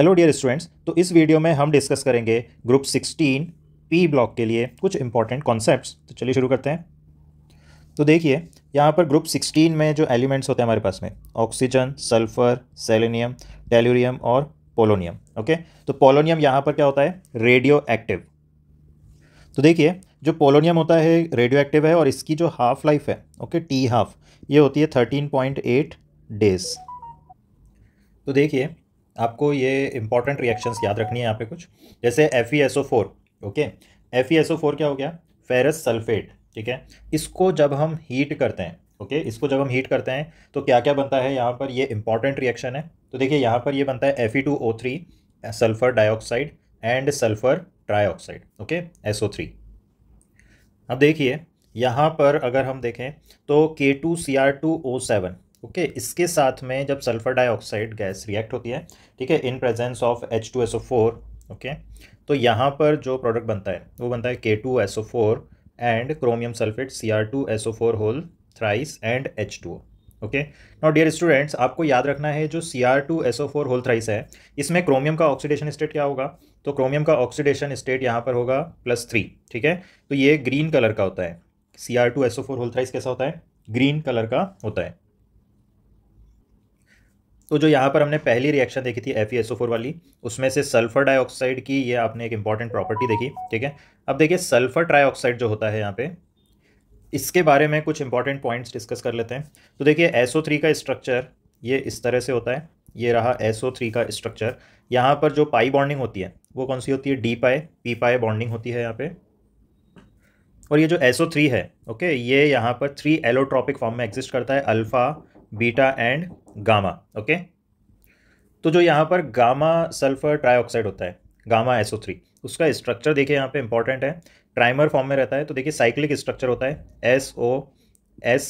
Hello dear students तो इस video में हम डिस्कस करेंगे ग्रुप 16 पी ब्लॉक के लिए कुछ इंपॉर्टेंट कॉन्सेप्ट्स तो चलिए शुरू करते हैं तो देखिए यहाँ पर ग्रुप 16 में जो एलिमेंट्स होते हैं हमारे पास में ऑक्सीजन सल्फर सेलेनियम टेल्यूरियम और पोलोनियम ओके तो पोलोनियम यहाँ पर क्या होता है रेडियो एक्टिव तो देखिए जो पोलोनियम होता है रेडियो एक्टिव है और इसकी जो हाफ लाइफ है ओके टी हाफ ये होती है थर्टीन पॉइंट एट डेज तो देखिए आपको ये इंपॉर्टेंट रिएक्शंस याद रखनी है यहाँ पे कुछ जैसे F E S O four okay F E S O four क्या हो गया फेरस सल्फेट ठीक है इसको जब हम हीट करते हैं ओके okay, इसको जब हम हीट करते हैं तो क्या क्या बनता है यहाँ पर ये इंपॉर्टेंट रिएक्शन है तो देखिए यहाँ पर ये बनता है F E two O three sulphur dioxide and sulphur trioxide okay S O three अब देखिए यहाँ पर अगर हम देखें तो K two C R two O seven okay okay, इसके साथ में जब सल्फर डाइऑक्साइड गैस रिएक्ट होती है ठीक है in presence of H two S O four okay तो यहाँ पर जो प्रोडक्ट बनता है वो बनता है K two S O four and chromium sulphate C R two S O four whole thrice and H two okay note dear students आपको याद रखना है जो C R two S O four whole thrice है इसमें chromium का oxidation state क्या होगा तो क्रोमियम का ऑक्सीडेशन स्टेट यहाँ पर होगा प्लस थ्री ठीक है तो ये ग्रीन कलर का होता है C R two S O four whole thrice कैसा होता है ग्रीन कलर का होता है तो जो यहाँ पर हमने पहली रिएक्शन देखी थी एफ वाली उसमें से सल्फर डाइऑक्साइड की ये आपने एक इंपॉर्टेंट प्रॉपर्टी देखी ठीक है अब देखिए सल्फर ट्राईऑक्साइड जो होता है यहाँ पे इसके बारे में कुछ इंपॉर्टेंट पॉइंट्स डिस्कस कर लेते हैं तो देखिए एसओ का स्ट्रक्चर ये इस तरह से होता है ये रहा एसओ का स्ट्रक्चर यहाँ पर जो पाई बॉन्डिंग होती है वो कौन सी होती है डी पाए पी पाए बॉन्डिंग होती है यहाँ पे और ये जो एसओ है ओके ये यहाँ पर थ्री एलोट्रॉपिक फॉर्म में एग्जिस्ट करता है alpha beta and gamma okay तो जो यहाँ पर गामा सल्फर ट्राईऑक्साइड होता है गामा एसओ थ्री उसका स्ट्रक्चर देखिए यहाँ पे इंपॉर्टेंट है ट्राइमर फॉर्म में रहता है तो देखिए साइक्लिक स्ट्रक्चर होता है एस ओ एस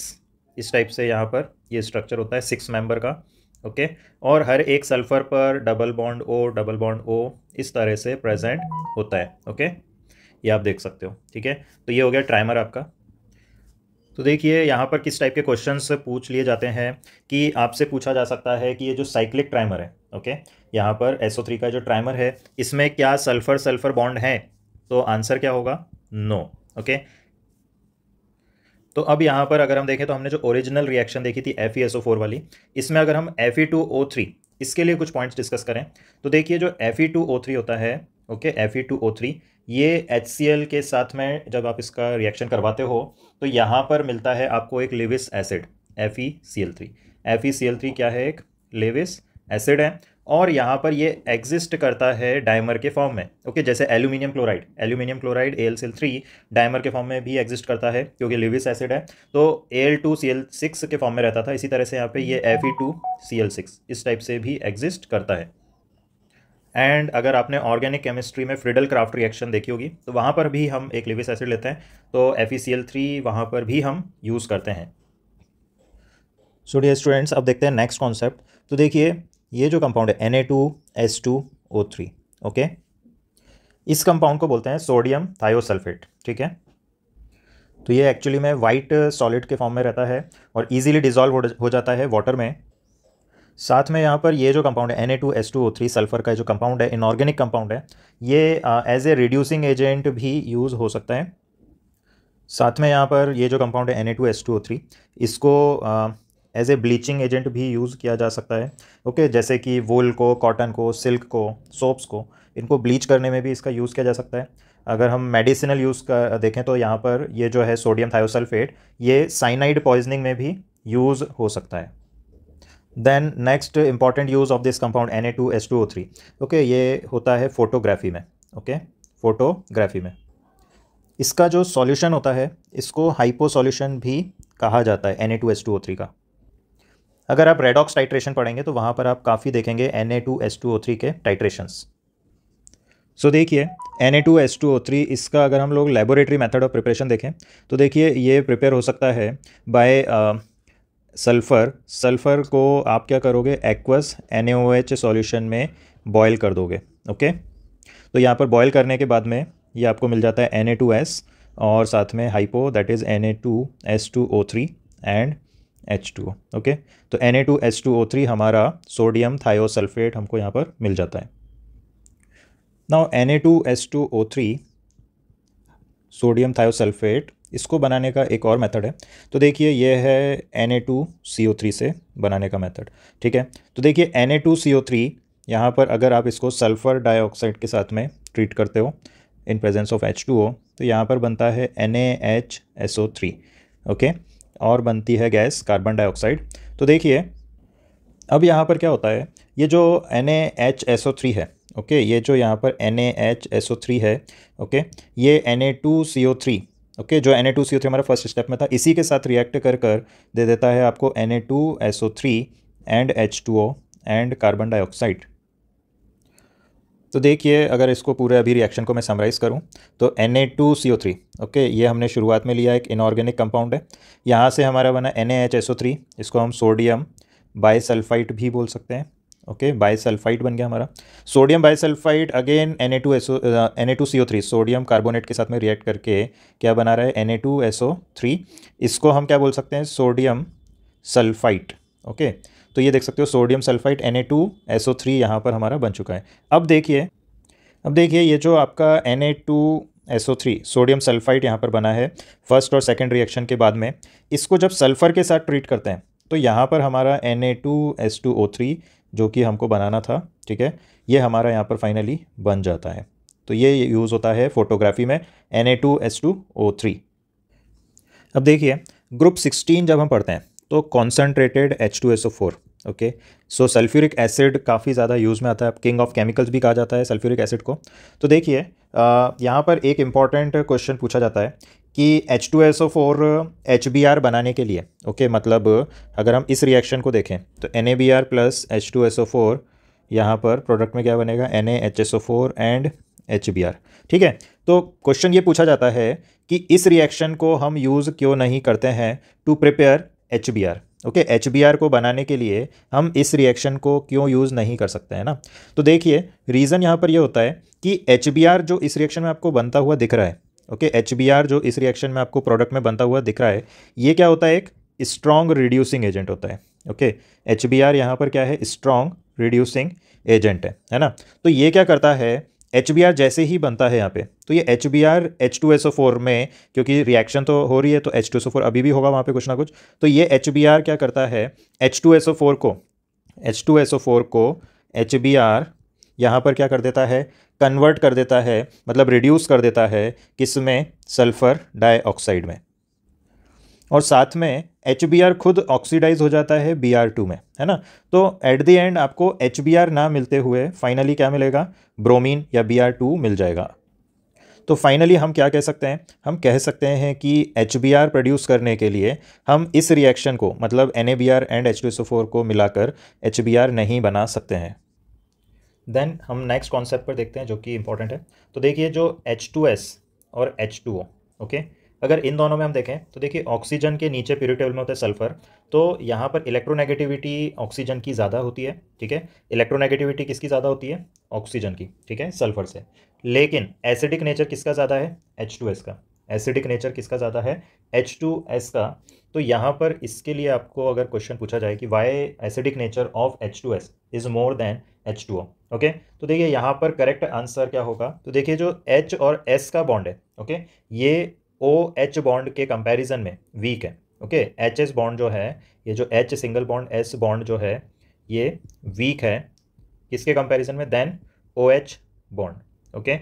इस टाइप से यहाँ पर ये स्ट्रक्चर होता है सिक्स मेंबर का ओके और हर एक सल्फर पर double bond O double bond O इस तरह से प्रेजेंट होता है ओके ये आप देख सकते हो ठीक है तो ये हो गया ट्राइमर आपका तो देखिए यहाँ पर किस टाइप के क्वेश्चन पूछ लिए जाते हैं कि आपसे पूछा जा सकता है कि ये जो साइक्लिक ट्राइमर है ओके यहाँ पर SO3 का जो ट्राइमर है इसमें क्या सल्फर सल्फर बॉन्ड है तो आंसर क्या होगा नो no, ओके तो अब यहाँ पर अगर हम देखें तो हमने जो ओरिजिनल रिएक्शन देखी थी एफ वाली इसमें अगर हम एफ इसके लिए कुछ पॉइंट्स डिस्कस करें तो देखिए जो एफ होता है okay F E two O three ये एच सी एल के साथ में जब आप इसका रिएक्शन करवाते हो तो यहाँ पर मिलता है आपको एक Lewis acid F F E E C C L three L three क्या है एक लेविस एसिड है और यहाँ पर ये एग्जिस्ट करता है डायमर के फॉर्म में ओके जैसे aluminium chloride aluminium chloride A L C L three dimer के फॉर्म में भी एग्जिस्ट करता है क्योंकि लिविस एसिड है तो A L two C L six के फॉर्म में रहता था इसी तरह से यहाँ पे ये F E two C L six इस टाइप से भी एग्जिस्ट करता है एंड अगर आपने ऑर्गेनिक केमिस्ट्री में फ्रिडल क्राफ्ट रिएक्शन देखी होगी तो वहाँ पर भी हम एक लिविस एसिड लेते हैं तो F E C L three वहाँ पर भी हम यूज़ करते हैं सो डियर स्टूडेंट्स अब देखते हैं नेक्स्ट कॉन्सेप्ट तो देखिए ये जो कंपाउंड है N A two S two O three okay इस कंपाउंड को बोलते हैं सोडियम थायोसल्फेट ठीक है तो ये एक्चुअली में वाइट सॉलिड के फॉर्म में रहता है और इजीली डिजॉल्व हो जाता है वाटर में साथ में यहाँ पर ये जो कंपाउंड है Na2S2O3 सल्फर का जो कंपाउंड है इनऑर्गेनिक कंपाउंड है ये एज ए रिड्यूसिंग एजेंट भी यूज़ हो सकता है साथ में यहाँ पर ये जो कंपाउंड है Na2S2O3 इसको एज ए ब्लीचिंग एजेंट भी यूज़ किया जा सकता है ओके okay, जैसे कि वूल को कॉटन को सिल्क को सोप्स को इनको ब्लीच करने में भी इसका यूज़ किया जा सकता है अगर हम मेडिसिनल यूज़ का देखें तो यहाँ पर ये जो है सोडियम थायोसल्फेट ये साइनाइड पॉइजनिंग में भी यूज़ हो सकता है then next important use of this compound N A two S two O three okay ये होता है फोटोग्राफी में ओके okay? फोटोग्राफी में इसका जो सॉल्यूशन होता है इसको हाइपो सॉल्यूशन भी कहा जाता है N A two S two O three का अगर आप रेडॉक्स टाइट्रेशन पढ़ेंगे तो वहाँ पर आप काफ़ी देखेंगे N A two S two O three के टाइट्रेशन सो देखिए N A two S two O three इसका अगर हम लोग लेबोरेटरी मेथड ऑफ प्रिपरेशन देखें तो देखिए ये प्रिपेयर हो सकता है बाय सल्फ़र सल्फ़र को आप क्या करोगे एक्वस एन सॉल्यूशन में बॉयल कर दोगे ओके तो यहाँ पर बॉयल करने के बाद में ये आपको मिल जाता है एन और साथ में hypo that is N and H two okay तो N A two two O three हमारा सोडियम थायोसल्फेट हमको यहाँ पर मिल जाता है now N A two two O three sodium thiosulphate इसको बनाने का एक और मेथड है तो देखिए ये है N A two C O three से बनाने का मेथड ठीक है तो देखिए N A two C O three यहाँ पर अगर आप इसको सल्फ़र डाइऑक्साइड के साथ में ट्रीट करते हो in presence of H two तो यहाँ पर बनता है N A H S O three okay और बनती है गैस कार्बन डाइऑक्साइड तो देखिए अब यहाँ पर क्या होता है ये जो N A H S O three है ओके ये जो यहाँ पर N H S O three है ओके ये N A two C O three okay जो N A two C O three हमारा फर्स्ट स्टेप में था इसी के साथ रिएक्ट कर कर दे देता है आपको N A two S O three and H two O and carbon dioxide तो देखिए अगर इसको पूरे अभी रिएक्शन को मैं समराइज़ करूं तो N A two C O three okay ये हमने शुरुआत में लिया एक इनऑर्गेनिक कंपाउंड है यहाँ से हमारा बना N A H S O three इसको हम सोडियम बाई सल्फाइट भी बोल सकते हैं ओके बायसल्फाइड बन गया हमारा sodium bisulphide again N A two SO N A two C O three sodium carbonate के साथ में रिएक्ट करके क्या बना रहा है N A two S O three इसको हम क्या बोल सकते हैं सोडियम सल्फाइट ओके तो ये देख सकते हो sodium sulphite N A two S O three यहाँ पर हमारा बन चुका है अब देखिए अब देखिए ये जो आपका N A two S O three sodium sulphite यहाँ पर बना है फर्स्ट और सेकेंड रिएक्शन के बाद में इसको जब सल्फर के साथ ट्रीट करते हैं तो यहाँ पर हमारा N A two S two O three जो कि हमको बनाना था ठीक है ये हमारा यहाँ पर फाइनली बन जाता है तो ये यूज़ होता है फोटोग्राफी में N A two S two O three अब देखिए ग्रुप सिक्सटीन जब हम पढ़ते हैं तो concentrated H two S O four okay so sulphuric acid काफ़ी ज़्यादा यूज़ में आता है किंग ऑफ केमिकल्स भी कहा जाता है सल्फ्यूरिक एसिड को तो देखिए यहाँ पर एक इम्पॉर्टेंट क्वेश्चन पूछा जाता है कि H2SO4 HBr बनाने के लिए ओके मतलब अगर हम इस रिएक्शन को देखें तो NaBr प्लस H2SO4 यहाँ पर प्रोडक्ट में क्या बनेगा NaHSO4 एंड HBr ठीक है तो क्वेश्चन ये पूछा जाता है कि इस रिएक्शन को हम यूज़ क्यों नहीं करते हैं to prepare H B R okay H B R को बनाने के लिए हम इस रिएक्शन को क्यों यूज़ नहीं कर सकते हैं ना तो देखिए रीज़न यहाँ पर यह होता है कि एच बी आर जो इस रिएक्शन में आपको बनता हुआ दिख रहा है ओके एच जो इस रिएक्शन में आपको प्रोडक्ट में बनता हुआ दिख रहा है ये क्या होता है एक स्ट्रॉन्ग रिड्यूसिंग एजेंट होता है ओके एच बी आर यहाँ पर क्या है स्ट्रॉन्ग रिड्यूसिंग एजेंट है है ना तो ये क्या करता है एच बी आर जैसे ही बनता है यहाँ पे तो ये H B R H two S O four में क्योंकि रिएक्शन तो हो रही है तो H two S O four अभी भी होगा वहाँ पे कुछ ना कुछ तो ये एच बी आर क्या करता है H two S O four को H two S O four को एच बी आर यहाँ पर क्या कर देता है कन्वर्ट कर देता है मतलब रिड्यूस कर देता है किस में सल्फ़र डाइऑक्साइड में और साथ में एच खुद ऑक्सीडाइज हो जाता है बी में है ना तो एट द एंड आपको एच ना मिलते हुए फाइनली क्या मिलेगा ब्रोमीन या बी मिल जाएगा तो फाइनली हम क्या कह सकते हैं हम कह सकते हैं कि एच प्रोड्यूस करने के लिए हम इस रिएक्शन को मतलब एन एंड एच को मिलाकर एच नहीं बना सकते हैं देन हम नेक्स्ट कॉन्सेप्ट पर देखते हैं जो कि इंपॉर्टेंट है तो देखिए जो एच टू एस और एच टू ओ ओके अगर इन दोनों में हम देखें तो देखिए ऑक्सीजन के नीचे पीरियड टेबल में होता है सल्फर तो यहाँ पर इलेक्ट्रोनेगेटिविटी ऑक्सीजन की ज़्यादा होती है ठीक है इलेक्ट्रोनेगेटिविटी किसकी ज़्यादा होती है ऑक्सीजन की ठीक है सल्फर से लेकिन एसिडिक नेचर किसका ज़्यादा है एच टू एस का एसिडिक नेचर किसका ज़्यादा है एच टू एस का तो यहाँ पर इसके लिए आपको अगर क्वेश्चन पूछा जाए कि why acidic nature of H two S is more than H two O okay तो देखिए यहाँ पर करेक्ट आंसर क्या होगा तो देखिए जो एच और एस का बॉन्ड है ओके ये ओ एच बॉन्ड के कंपैरिजन में वीक है ओके एच एस बॉन्ड जो है ये जो H single bond S bond जो है ये वीक है किसके कंपैरिजन में than O H bond okay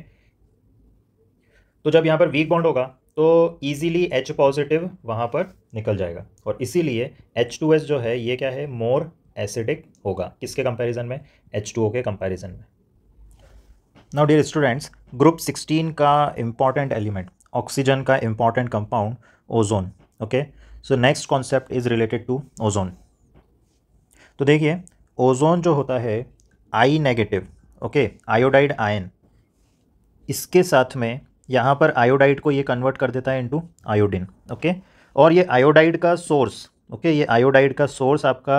तो जब यहाँ पर वीक बॉन्ड होगा तो ईजीली एच पॉजिटिव वहाँ पर निकल जाएगा और इसीलिए एच टू एस जो है ये क्या है मोर एसिडिक होगा किसके कंपैरिजन में एच टू ओ के कंपैरिजन में now dear students group sixteen का इंपॉर्टेंट एलिमेंट ऑक्सीजन का important compound ozone okay so next concept is related to ozone तो देखिए ओजोन जो होता है I negative okay iodide ion इसके साथ में यहाँ पर आयोडाइड को ये कन्वर्ट कर देता है इनटू आयोडीन ओके और ये आयोडाइड का सोर्स ओके ये आयोडाइड का सोर्स आपका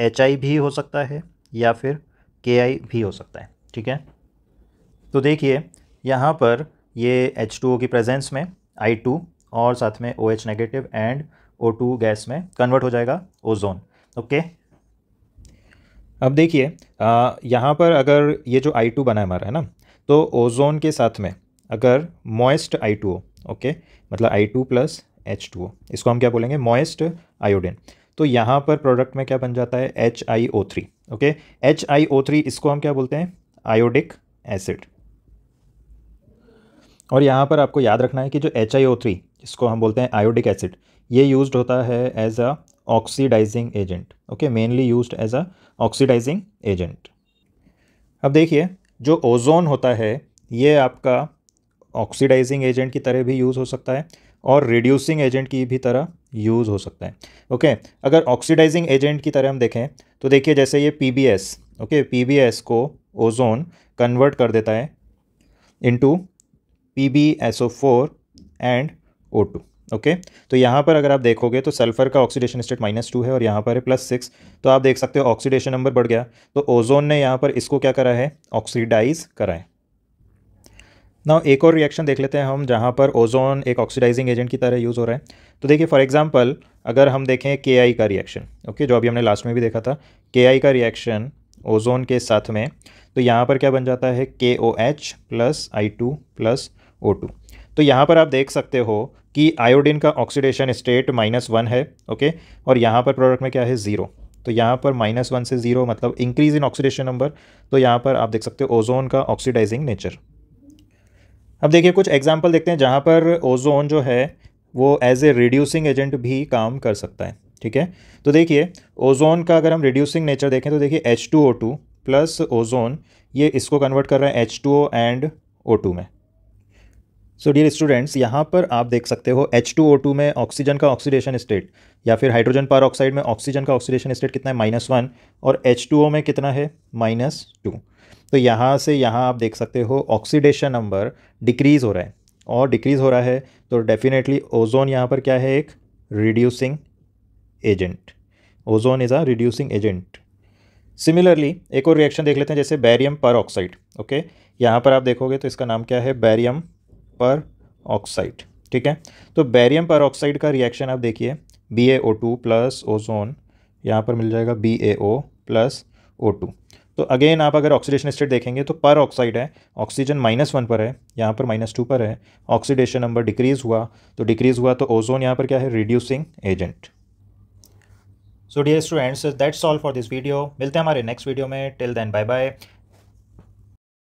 एच आई भी हो सकता है या फिर के आई भी हो सकता है ठीक है तो देखिए यहाँ पर ये एच टू ओ की प्रेजेंस में आई टू और साथ में O H negative and O two gas में कन्वर्ट हो जाएगा ओजोन ओके अब देखिए यहाँ पर अगर ये जो आई टू बना है हमारा है ना तो ओजोन के साथ में अगर moist I two O okay मतलब I two plus H two O इसको हम क्या बोलेंगे मॉइस्ट आयोडीन तो यहाँ पर प्रोडक्ट में क्या बन जाता है H I O three okay H I O three इसको हम क्या बोलते हैं आयोडिक एसिड और यहाँ पर आपको याद रखना है कि जो एच आई ओ थ्री इसको हम बोलते हैं आयोडिक एसिड ये यूज होता है as a oxidising agent okay mainly use as a oxidising agent अब देखिए जो ओजोन होता है ये आपका ऑक्सीडाइजिंग एजेंट की तरह भी यूज़ हो सकता है और रिड्यूसिंग एजेंट की भी तरह यूज़ हो सकता है ओके okay, अगर ऑक्सीडाइजिंग एजेंट की तरह हम देखें तो देखिए जैसे ये पी ओके पी को ओजोन कन्वर्ट कर देता है into P B S O four and O two okay तो यहाँ पर अगर आप देखोगे तो सल्फर का ऑक्सीडेशन स्टेट माइनस टू है और यहाँ पर है प्लस सिक्स तो आप देख सकते हो ऑक्सीडेशन नंबर बढ़ गया तो ओजोन ने यहाँ पर इसको क्या करा है ऑक्सीडाइज करा है ना एक और रिएक्शन देख लेते हैं हम जहाँ पर ओजोन एक ऑक्सीडाइजिंग एजेंट की तरह यूज़ हो रहा है तो देखिए फॉर एग्जांपल अगर हम देखें के का रिएक्शन ओके जो अभी हमने लास्ट में भी देखा था के का रिएक्शन ओजोन के साथ में तो यहाँ पर क्या बन जाता है K O H plus I two plus O two तो यहाँ पर आप देख सकते हो कि आयोडीन का ऑक्सीडेशन स्टेट माइनस वन है ओके और यहाँ पर प्रोडक्ट में क्या है ज़ीरो तो यहाँ पर माइनस वन से ज़ीरो मतलब इंक्रीज इन ऑक्सीडेशन नंबर तो यहाँ पर आप देख सकते हो ओजोन का ऑक्सीडाइजिंग नेचर अब देखिए कुछ एग्जाम्पल देखते हैं जहाँ पर ओजोन जो है वो एज ए रिड्यूसिंग एजेंट भी काम कर सकता है ठीक है तो देखिए ओजोन का अगर हम रिड्यूसिंग नेचर देखें तो देखिए H two O two plus ozone ये इसको कन्वर्ट कर रहा है H two O and O two में सो डियर स्टूडेंट्स यहाँ पर आप देख सकते हो H2O2 में ऑक्सीजन का ऑक्सीडेशन स्टेट या फिर हाइड्रोजन पार ऑक्साइड में ऑक्सीजन का ऑक्सीडेशन स्टेट कितना है माइनस वन और H2O में कितना है माइनस टू तो यहाँ से यहाँ आप देख सकते हो ऑक्सीडेशन नंबर डिक्रीज़ हो रहा है और डिक्रीज़ हो रहा है तो डेफिनेटली ओजोन यहाँ पर क्या है एक reducing agent ozone is a reducing agent similarly एक और रिएक्शन देख लेते हैं जैसे बैरियम पर ऑक्साइड ओके यहाँ पर आप देखोगे तो इसका नाम क्या है बैरियम पर ऑक्साइड ठीक है तो बैरियम पर ऑक्साइड का रिएक्शन आप देखिए B A O two plus ozone यहाँ पर मिल जाएगा B A O plus O two तो अगेन आप अगर ऑक्सीडेशन स्टेट देखेंगे तो पर ऑक्साइड है ऑक्सीजन माइनस वन पर है यहाँ पर माइनस टू पर है ऑक्सीडेशन नंबर डिक्रीज़ हुआ तो डिक्रीज़ हुआ तो ओजोन यहाँ पर क्या है reducing agent so dear students that's all for this video मिलते हैं हमारे नेक्स्ट वीडियो में टिल देन बाय बाय